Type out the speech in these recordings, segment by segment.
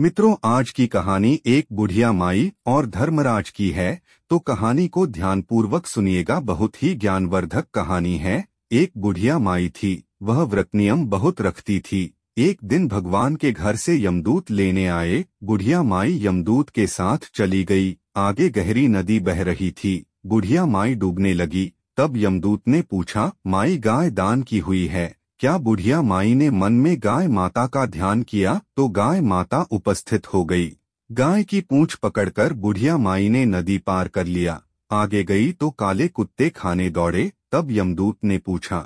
मित्रों आज की कहानी एक बुढ़िया माई और धर्मराज की है तो कहानी को ध्यानपूर्वक सुनिएगा बहुत ही ज्ञानवर्धक कहानी है एक बुढ़िया माई थी वह व्रत नियम बहुत रखती थी एक दिन भगवान के घर से यमदूत लेने आए बुढ़िया माई यमदूत के साथ चली गई आगे गहरी नदी बह रही थी बुढ़िया माई डूबने लगी तब यमदूत ने पूछा माई गाय दान की हुई है क्या बुढ़िया माई ने मन में गाय माता का ध्यान किया तो गाय माता उपस्थित हो गई गाय की पूंछ पकड़कर बुढ़िया माई ने नदी पार कर लिया आगे गई तो काले कुत्ते खाने दौड़े तब यमदूत ने पूछा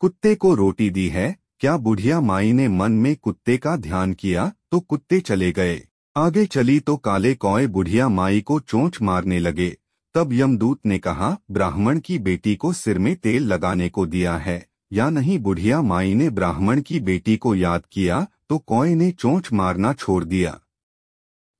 कुत्ते को रोटी दी है क्या बुढ़िया माई ने मन में कुत्ते का ध्यान किया तो कुत्ते चले गए आगे चली तो काले कौए बुढ़िया माई को चोंच मारने लगे तब यमदूत ने कहा ब्राह्मण की बेटी को सिर में तेल लगाने को दिया है या नहीं बुढ़िया माई ने ब्राह्मण की बेटी को याद किया तो कोई ने चोंच मारना छोड़ दिया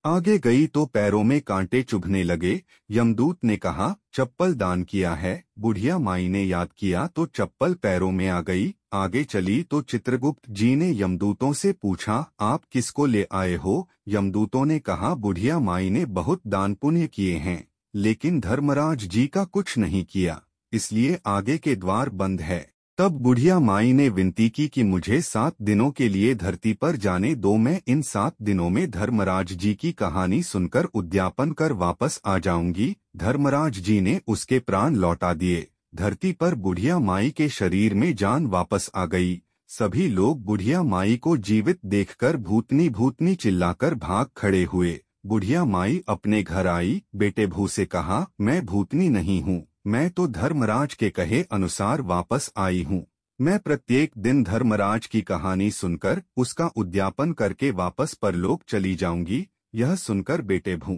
आगे गई तो पैरों में कांटे चुभने लगे यमदूत ने कहा चप्पल दान किया है बुढ़िया माई ने याद किया तो चप्पल पैरों में आ गई आगे चली तो चित्रगुप्त जी ने यमदूतों से पूछा आप किसको ले आए हो यमदूतों ने कहा बुढ़िया माई ने बहुत दान पुण्य किए हैं लेकिन धर्मराज जी का कुछ नहीं किया इसलिए आगे के द्वार बंद है तब बुढ़िया माई ने विनती की कि मुझे सात दिनों के लिए धरती पर जाने दो मैं इन सात दिनों में धर्मराज जी की कहानी सुनकर उद्यापन कर वापस आ जाऊंगी धर्मराज जी ने उसके प्राण लौटा दिए धरती पर बुढ़िया माई के शरीर में जान वापस आ गई सभी लोग बुढ़िया माई को जीवित देखकर भूतनी भूतनी चिल्लाकर भाग खड़े हुए बुढ़िया माई अपने घर आई बेटे भू से कहा मैं भूतनी नहीं हूँ मैं तो धर्मराज के कहे अनुसार वापस आई हूँ मैं प्रत्येक दिन धर्मराज की कहानी सुनकर उसका उद्यापन करके वापस परलोक चली जाऊंगी यह सुनकर बेटे भू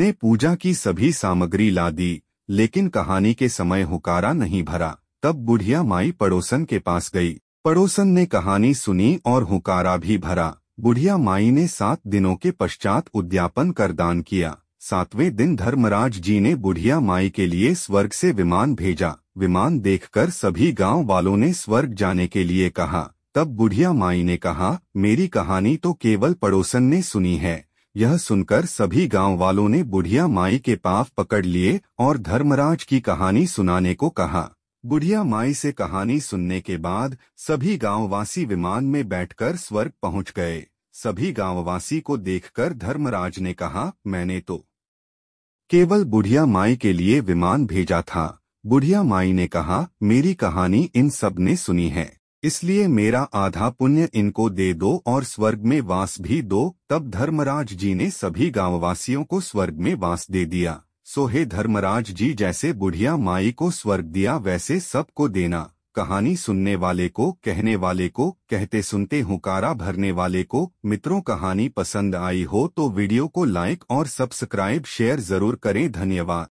ने पूजा की सभी सामग्री ला दी लेकिन कहानी के समय हुकारा नहीं भरा तब बुढ़िया माई पड़ोसन के पास गई पड़ोसन ने कहानी सुनी और हुकारा भी भरा बुढ़िया माई ने सात दिनों के पश्चात उद्यापन कर दान किया सातवें दिन धर्मराज जी ने बुढ़िया माई के लिए स्वर्ग से विमान भेजा विमान देखकर सभी गांव वालों ने स्वर्ग जाने के लिए कहा तब बुढ़िया माई ने कहा मेरी कहानी तो केवल पड़ोसन ने सुनी है यह सुनकर सभी गांव वालों ने बुढ़िया माई के पाप पकड़ लिए और धर्मराज की कहानी सुनाने को कहा बुढ़िया माई से कहानी सुनने के बाद सभी गांववासी विमान में बैठकर स्वर्ग पहुंच गए सभी गांववासी को देखकर धर्मराज ने कहा मैंने तो केवल बुढ़िया माई के लिए विमान भेजा था बुढ़िया माई ने कहा मेरी कहानी इन सब ने सुनी है इसलिए मेरा आधा पुण्य इनको दे दो और स्वर्ग में वास भी दो तब धर्मराज जी ने सभी गांववासियों को स्वर्ग में वास दे दिया सोहे धर्मराज जी जैसे बुढ़िया माई को स्वर्ग दिया वैसे सबको देना कहानी सुनने वाले को कहने वाले को कहते सुनते हुकारा भरने वाले को मित्रों कहानी पसंद आई हो तो वीडियो को लाइक और सब्सक्राइब शेयर जरूर करें धन्यवाद